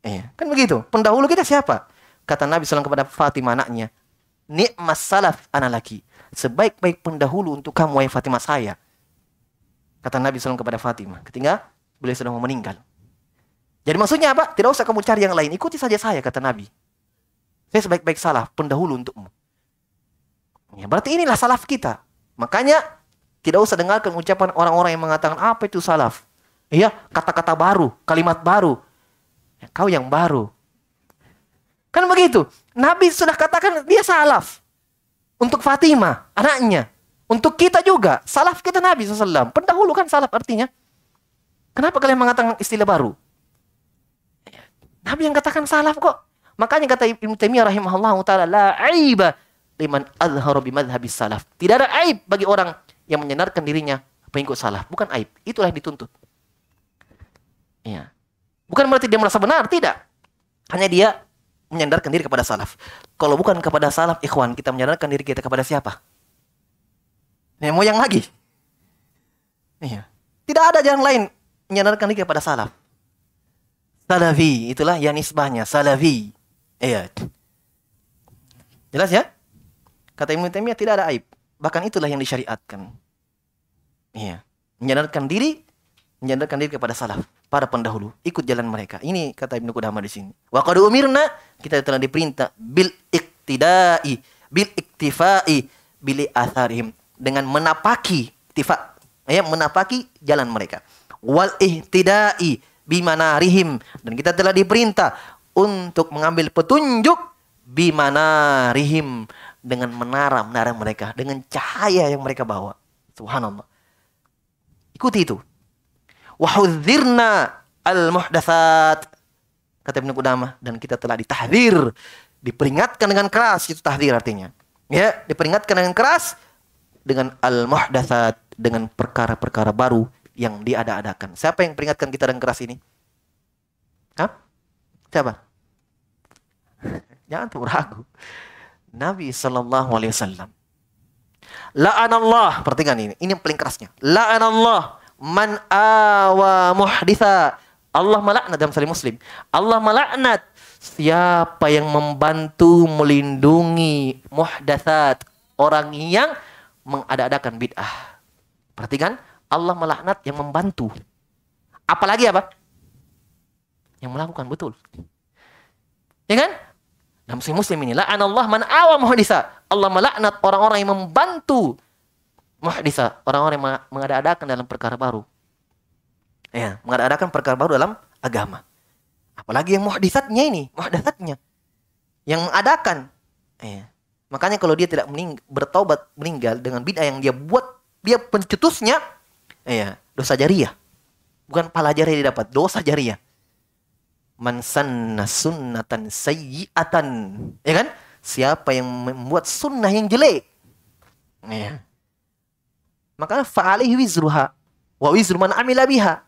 Eh, ya. kan begitu. Pendahulu kita siapa? Kata Nabi SAW kepada Fatimah anaknya, nikmat salaf anak laki sebaik-baik pendahulu untuk kamu wahai Fatimah saya. Kata Nabi SAW kepada Fatimah. Ketika beliau sudah mau meninggal. Jadi maksudnya apa? Tidak usah kamu cari yang lain. Ikuti saja saya, kata Nabi. Saya sebaik-baik salah, pendahulu untukmu. Ya, berarti inilah salaf kita. Makanya tidak usah dengarkan ucapan orang-orang yang mengatakan apa itu salaf. Iya, kata-kata baru, kalimat baru. Ya, kau yang baru. Kan begitu. Nabi sudah katakan dia salaf. Untuk Fatimah, anaknya. Untuk kita juga. Salaf kita Nabi SAW. Pendahulu kan salaf artinya. Kenapa kalian mengatakan istilah baru? Nabi yang katakan salaf kok. Makanya kata Ibnu Taimiyah rahimahullah taala la aiba liman azharu bimadhabi madhabis salaf. Tidak ada aib bagi orang yang menyenarkan dirinya pengikut salaf. Bukan aib. Itulah yang dituntut. Ya, Bukan berarti dia merasa benar, tidak. Hanya dia menyandarkan diri kepada salaf. Kalau bukan kepada salaf, ikhwan, kita menyandarkan diri kita kepada siapa? Mau yang lagi. Iya. Tidak ada yang lain menyandarkan diri kepada salaf. Salafi, itulah yang nisbahnya, salafi. Iya. Jelas ya? Kata Imam Taimiyah tidak ada aib. Bahkan itulah yang disyariatkan. Iya. Menyandarkan diri, menyandarkan diri kepada salaf para pendahulu, ikut jalan mereka. Ini kata Ibnu Qudamah di sini. Wa qad umirna, kita telah diperintah bil iktidai, bil iktifai, bil atharihim dengan menapaki tifa ya menapaki jalan mereka. Wal ihtidai bimanarihim dan kita telah diperintah untuk mengambil petunjuk bimanarihim dengan menara-menara mereka, dengan cahaya yang mereka bawa. Subhanallah. Ikuti itu. Wahudzirna al muhdathat Kata Ibnu Qudamah dan kita telah ditahdir, diperingatkan dengan keras itu tahdir artinya. Ya, diperingatkan dengan keras dengan al muhdathat dengan perkara-perkara baru yang diada-adakan. Siapa yang peringatkan kita dengan keras ini? Hah? Siapa? Jangan tuh ragu. Nabi Shallallahu Alaihi Wasallam. Allah, perhatikan ini. Ini yang paling kerasnya. La'anallah Allah man awa muhditha. Allah melaknat dalam salim Muslim. Allah melaknat siapa yang membantu melindungi muhdathat. orang yang mengada-adakan bid'ah. Perhatikan, Allah melaknat yang membantu. Apalagi apa? Yang melakukan betul. Ya kan? Dalam muslim Muslim ini, la'an Allah man awa muhditha. Allah melaknat orang-orang yang membantu muhdisa, ah, orang-orang yang mengada-adakan dalam perkara baru. Ya, mengada-adakan perkara baru dalam agama. Apalagi yang muhdisatnya ini, muhdisatnya. Yang mengadakan. Ya. Makanya kalau dia tidak mening bertobat meninggal dengan bid'ah yang dia buat, dia pencetusnya, ya, dosa jariah. Bukan pala jariah dia dapat, dosa jariah. Man sanna sunnatan sayyi'atan. Ya kan? Siapa yang membuat sunnah yang jelek? Ya maka fa'alih wizruha wa wizru man amila biha.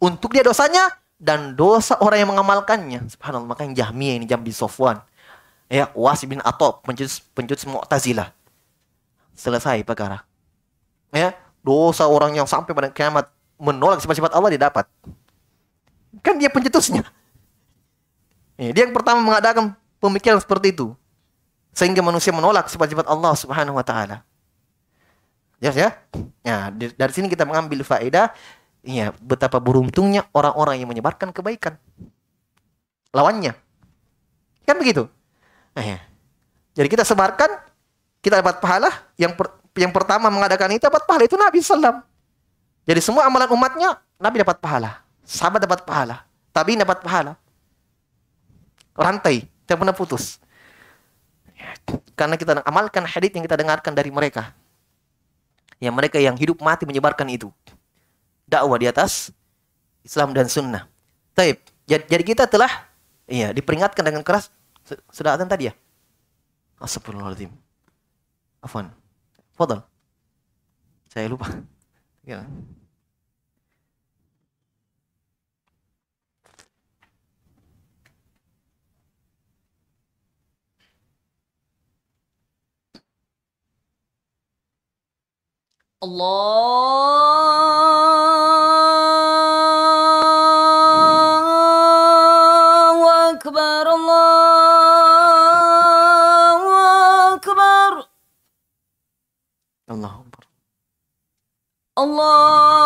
Untuk dia dosanya dan dosa orang yang mengamalkannya. Subhanallah, maka yang Jahmiyah ini Jambi Sofwan. Ya, was bin Atob, pencut pencut Mu'tazilah. Selesai perkara. Ya, dosa orang yang sampai pada kiamat menolak sifat-sifat Allah dia dapat. Kan dia pencetusnya. Ya, dia yang pertama mengadakan pemikiran seperti itu. Sehingga manusia menolak sifat-sifat Allah Subhanahu wa taala. Jelas ya? Nah, dari sini kita mengambil faedah ya betapa beruntungnya orang-orang yang menyebarkan kebaikan. Lawannya. Kan begitu? Nah, ya. Jadi kita sebarkan, kita dapat pahala. Yang per, yang pertama mengadakan itu dapat pahala itu Nabi Sallam. Jadi semua amalan umatnya Nabi dapat pahala, sahabat dapat pahala, tapi dapat pahala. Rantai tidak pernah putus. Ya, karena kita amalkan hadith yang kita dengarkan dari mereka yang mereka yang hidup mati menyebarkan itu. Dakwah di atas Islam dan sunnah. Taib. Jadi kita telah iya diperingatkan dengan keras sudah ada tadi ya. Astagfirullahaladzim. Afwan. Fadal. Saya lupa. [LAUGHS] Ya. Allahu Ekber, Allahu Ekber. Allahu Ekber. Allah.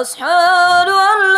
أشهد أن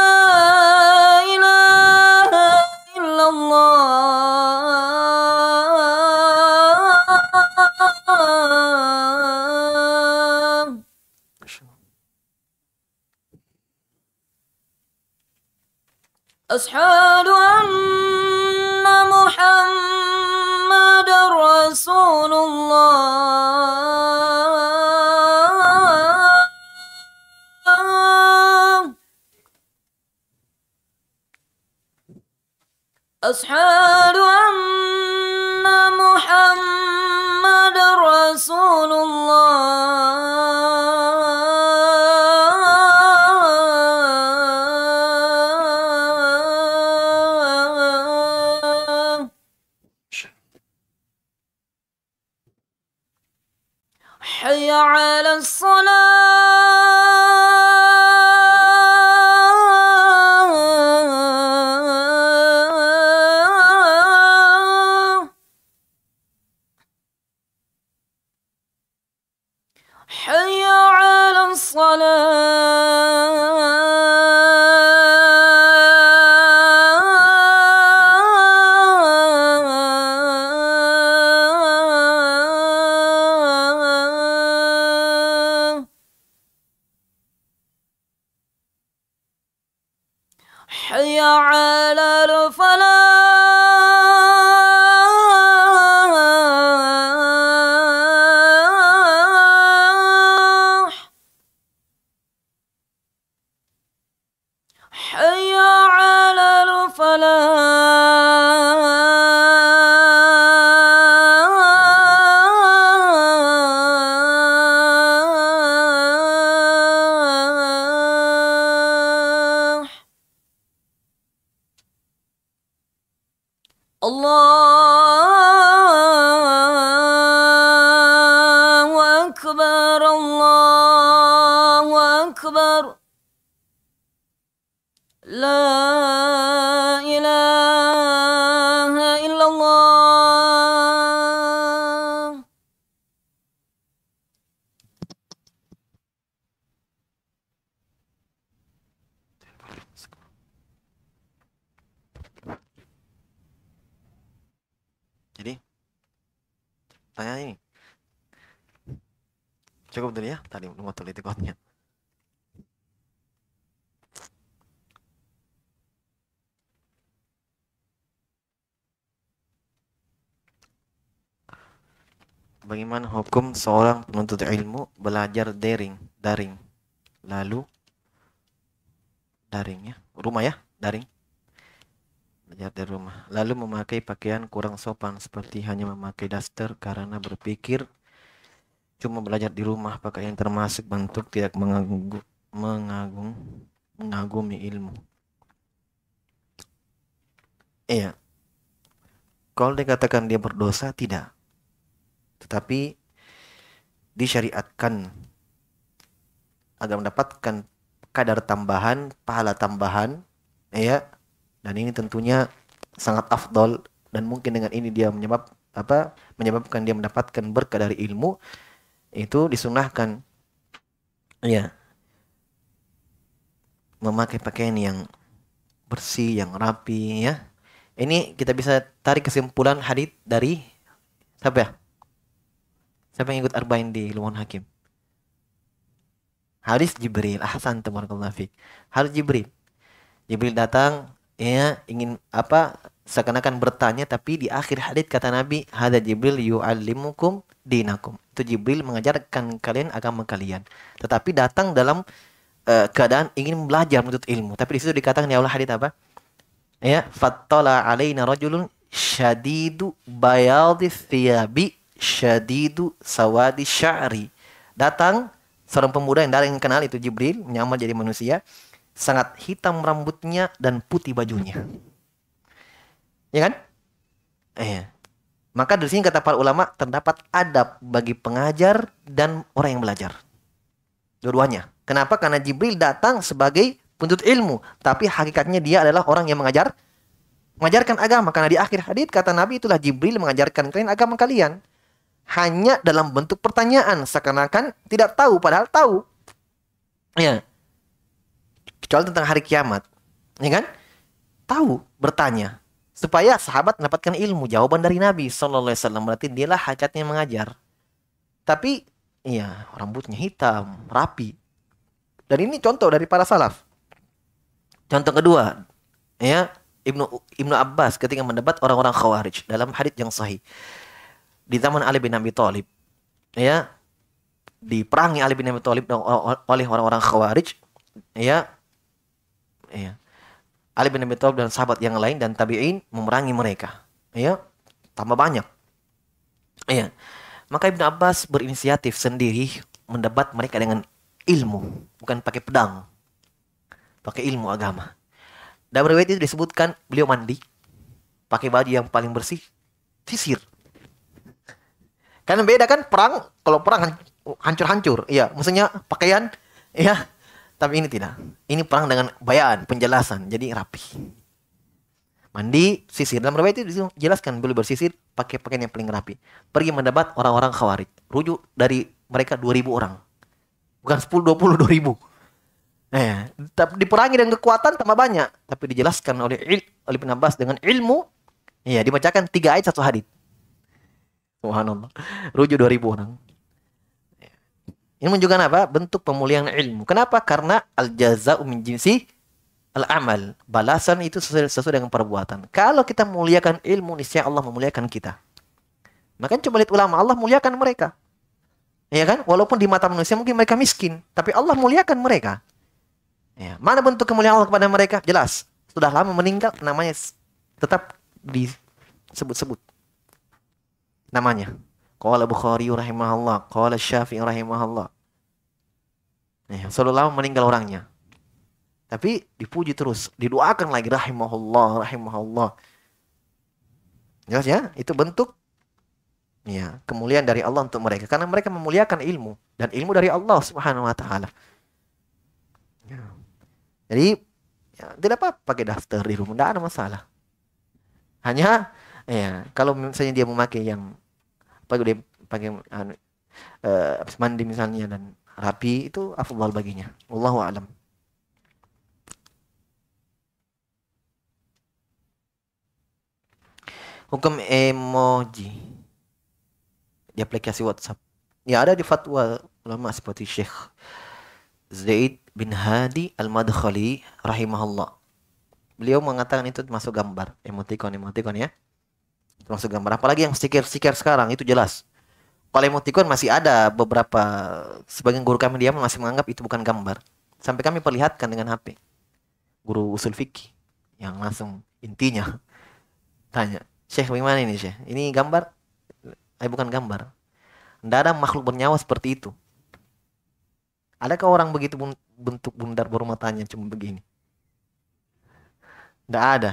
la la la la seorang penuntut ilmu belajar daring, daring. Lalu daring ya, rumah ya, daring. Belajar dari rumah. Lalu memakai pakaian kurang sopan seperti hanya memakai daster karena berpikir cuma belajar di rumah pakaian termasuk bentuk tidak mengagung, mengagung mengagumi ilmu. Iya. Kalau dikatakan dia berdosa tidak. Tetapi disyariatkan agar mendapatkan kadar tambahan, pahala tambahan, ya. Dan ini tentunya sangat afdol dan mungkin dengan ini dia menyebab apa menyebabkan dia mendapatkan berkah dari ilmu itu disunahkan ya memakai pakaian yang bersih yang rapi ya ini kita bisa tarik kesimpulan hadis dari siapa ya Siapa yang ikut Arba'in di Lumon Hakim? Harus Jibril. Ahsan teman fiik. Harus Jibril. Jibril datang ya ingin apa seakan-akan bertanya tapi di akhir hadit kata Nabi hada Jibril yu'allimukum dinakum. Itu Jibril mengajarkan kalian agama kalian. Tetapi datang dalam uh, keadaan ingin belajar menuntut ilmu. Tapi di situ dikatakan ya Allah hadit apa? Ya, fattala alaina rajulun syadidu bayal thiyabi syadidu sawadi sya'ri. Datang seorang pemuda yang dari yang kenal itu Jibril, menyamar jadi manusia, sangat hitam rambutnya dan putih bajunya. Ya kan? Eh. Maka dari sini kata para ulama terdapat adab bagi pengajar dan orang yang belajar. Dua-duanya. Kenapa? Karena Jibril datang sebagai penuntut ilmu, tapi hakikatnya dia adalah orang yang mengajar mengajarkan agama karena di akhir hadis kata Nabi itulah Jibril mengajarkan kalian agama kalian hanya dalam bentuk pertanyaan seakan-akan tidak tahu padahal tahu. Ya. Kecuali tentang hari kiamat. Ya kan? Tahu bertanya supaya sahabat mendapatkan ilmu jawaban dari Nabi Shallallahu Alaihi Wasallam berarti dialah hakikatnya mengajar tapi iya rambutnya hitam rapi dan ini contoh dari para salaf contoh kedua ya Ibnu Ibnu Abbas ketika mendebat orang-orang Khawarij dalam hadits yang sahih di zaman Ali bin Abi Thalib ya diperangi Ali bin Abi Thalib oleh orang-orang Khawarij ya ya Ali bin Abi Thalib dan sahabat yang lain dan tabi'in memerangi mereka ya tambah banyak ya maka Ibnu Abbas berinisiatif sendiri mendebat mereka dengan ilmu bukan pakai pedang pakai ilmu agama dan riwayat itu disebutkan beliau mandi pakai baju yang paling bersih sisir Kan beda kan perang, kalau perang hancur-hancur. Iya, maksudnya pakaian iya, Tapi ini tidak. Ini perang dengan bayan penjelasan. Jadi rapi. Mandi, sisir. Dalam riwayat itu dijelaskan beliau bersisir pakai pakaian yang paling rapi. Pergi mendapat orang-orang khawarij. Rujuk dari mereka 2000 orang. Bukan 10, 20, 2000. Eh, diperangi dengan kekuatan tambah banyak, tapi dijelaskan oleh il, oleh Ibn dengan ilmu. Iya, dibacakan tiga ayat satu hadis. Subhanallah. Rujuk 2000 orang. Ya. Ini menunjukkan apa? Bentuk pemulihan ilmu. Kenapa? Karena al-jaza'u min jinsi al-amal. Balasan itu sesuai, sesuai dengan perbuatan. Kalau kita memuliakan ilmu, niscaya Allah memuliakan kita. Maka coba lihat ulama, Allah muliakan mereka. Ya kan? Walaupun di mata manusia mungkin mereka miskin, tapi Allah muliakan mereka. Ya. Mana bentuk kemuliaan Allah kepada mereka? Jelas. Sudah lama meninggal, namanya tetap disebut-sebut namanya. Qala Bukhari rahimahullah, qala Syafi'i rahimahullah. Nih, selalu meninggal orangnya. Tapi dipuji terus, didoakan lagi rahimahullah, rahimahullah. Jelas ya? Itu bentuk ya, kemuliaan dari Allah untuk mereka karena mereka memuliakan ilmu dan ilmu dari Allah Subhanahu wa taala. Ya. Jadi ya, tidak apa-apa pakai daftar di rumah, tidak ada masalah. Hanya ya kalau misalnya dia memakai yang apa dia pakai uh, uh, mandi misalnya dan rapi itu afdal baginya wallahu alam hukum emoji di aplikasi WhatsApp ya ada di fatwa ulama seperti Syekh Zaid bin Hadi Al-Madkhali rahimahullah beliau mengatakan itu termasuk gambar emoticon emoticon ya termasuk gambar apalagi yang stiker-stiker sekarang itu jelas kalau emoticon masih ada beberapa sebagian guru kami dia masih menganggap itu bukan gambar sampai kami perlihatkan dengan HP guru usul fikih yang langsung intinya [LAUGHS] tanya Syekh bagaimana ini Syekh ini gambar eh bukan gambar tidak ada makhluk bernyawa seperti itu adakah orang begitu bentuk bundar baru matanya cuma begini tidak ada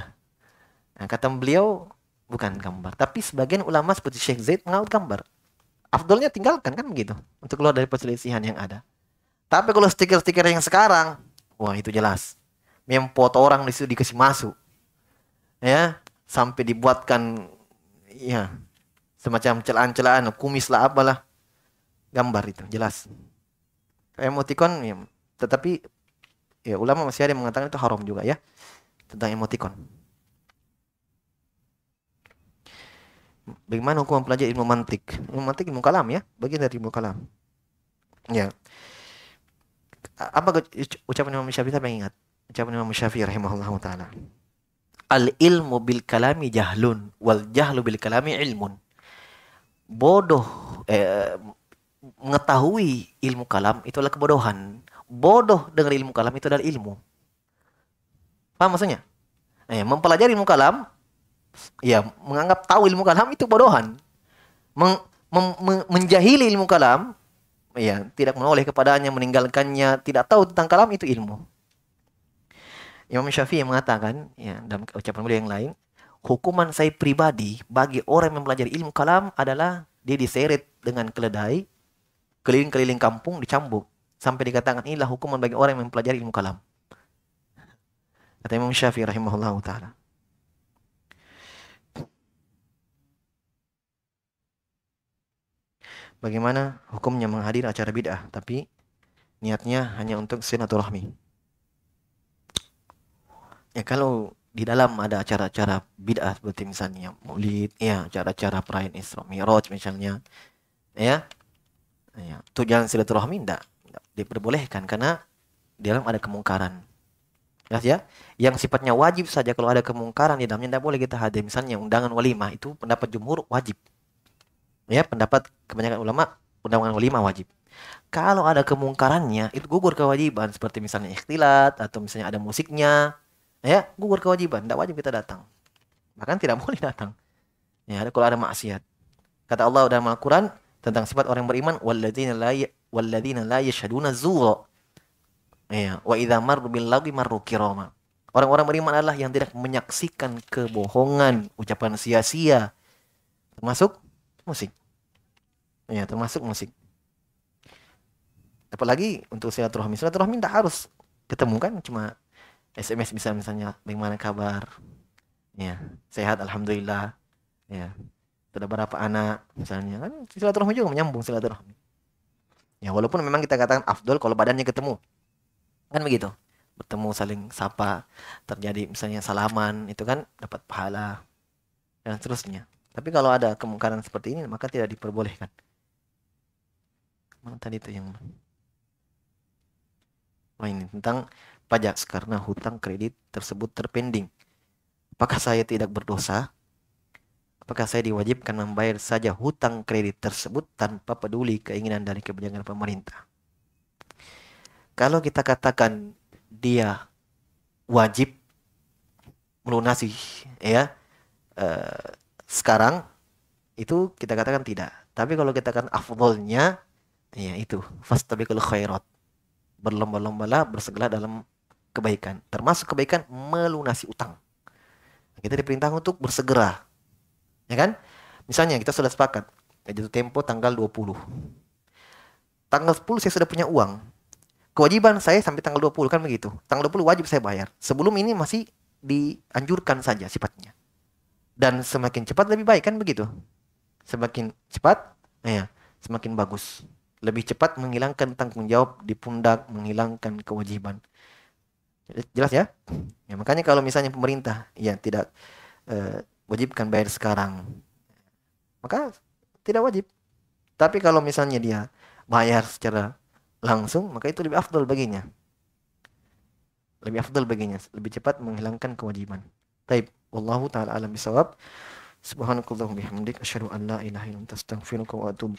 nah, kata beliau bukan gambar tapi sebagian ulama seperti Sheikh Zaid mengaut gambar afdolnya tinggalkan kan begitu untuk keluar dari perselisihan yang ada tapi kalau stiker-stiker yang sekarang wah itu jelas mem orang di situ dikasih masuk ya sampai dibuatkan ya semacam celaan-celaan kumis lah apalah gambar itu jelas Emotikon, ya, tetapi ya ulama masih ada yang mengatakan itu haram juga ya tentang emotikon. bagaimana hukum mempelajari ilmu mantik ilmu mantik ilmu kalam ya bagian dari ilmu kalam ya apa ucapan Imam Syafi'i saya ingat ucapan Imam Syafi'i rahimahullah taala al ilmu bil kalami jahlun wal jahlu bil kalami ilmun bodoh eh, mengetahui ilmu kalam itu adalah kebodohan bodoh dengan ilmu kalam itu adalah ilmu paham maksudnya eh, mempelajari ilmu kalam ya menganggap tahu ilmu kalam itu bodohan. Men, mem, mem, menjahili ilmu kalam, ya tidak menoleh kepadanya, meninggalkannya, tidak tahu tentang kalam itu ilmu. Imam Syafi'i mengatakan ya dalam ucapan beliau yang lain, hukuman saya pribadi bagi orang yang mempelajari ilmu kalam adalah dia diseret dengan keledai keliling-keliling kampung dicambuk sampai dikatakan inilah hukuman bagi orang yang mempelajari ilmu kalam. Kata Imam Syafi'i rahimahullah taala. bagaimana hukumnya menghadiri acara bid'ah tapi niatnya hanya untuk silaturahmi. Ya kalau di dalam ada acara-acara bid'ah seperti misalnya maulid, ya acara-acara perayaan Isra Mi'raj misalnya. Ya. Ya, tujuan silaturahmi tidak diperbolehkan karena di dalam ada kemungkaran. Ya, ya? Yang sifatnya wajib saja kalau ada kemungkaran di dalamnya tidak boleh kita hadir. Misalnya undangan walimah itu pendapat jumhur wajib ya pendapat kebanyakan ulama undang-undang lima wajib kalau ada kemungkarannya itu gugur kewajiban seperti misalnya ikhtilat atau misalnya ada musiknya ya gugur kewajiban tidak wajib kita datang bahkan tidak [LAUGHS] boleh datang ya kalau ada maksiat kata Allah dalam Al-Quran tentang sifat orang beriman walladzina la ya-, yashaduna zuro ya wa idza marru bil lagwi marru kirama orang-orang beriman adalah yang tidak menyaksikan kebohongan ucapan sia-sia termasuk musik. Ya, termasuk musik. Apalagi untuk silaturahmi. Silaturahmi tak harus ketemu kan, cuma SMS bisa misalnya bagaimana kabar. Ya, sehat alhamdulillah. Ya. Sudah berapa anak misalnya kan silaturahmi juga menyambung silaturahmi. Ya, walaupun memang kita katakan afdol kalau badannya ketemu. Kan begitu bertemu saling sapa terjadi misalnya salaman itu kan dapat pahala dan seterusnya tapi kalau ada kemungkaran seperti ini maka tidak diperbolehkan. Mana tadi itu yang Oh ini tentang pajak karena hutang kredit tersebut terpending. Apakah saya tidak berdosa? Apakah saya diwajibkan membayar saja hutang kredit tersebut tanpa peduli keinginan dari kebijakan pemerintah? Kalau kita katakan dia wajib melunasi ya eh, sekarang itu kita katakan tidak. Tapi kalau kita katakan afdolnya, ya itu kalau khairat. Berlomba-lombalah bersegera dalam kebaikan, termasuk kebaikan melunasi utang. Kita diperintah untuk bersegera. Ya kan? Misalnya kita sudah sepakat ya jatuh tempo tanggal 20. Tanggal 10 saya sudah punya uang. Kewajiban saya sampai tanggal 20 kan begitu. Tanggal 20 wajib saya bayar. Sebelum ini masih dianjurkan saja sifatnya dan semakin cepat lebih baik kan begitu semakin cepat ya semakin bagus lebih cepat menghilangkan tanggung jawab di pundak menghilangkan kewajiban jelas ya, ya makanya kalau misalnya pemerintah ya tidak eh, wajibkan bayar sekarang maka tidak wajib tapi kalau misalnya dia bayar secara langsung maka itu lebih afdol baginya lebih afdol baginya lebih cepat menghilangkan kewajiban Taib. Wallahu taala alam bisawab. Subhanakallahumma bihamdik asyhadu an la ilaha illa anta wa atubu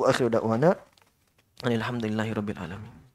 wa akhiru da'wana alhamdulillahi rabbil alamin.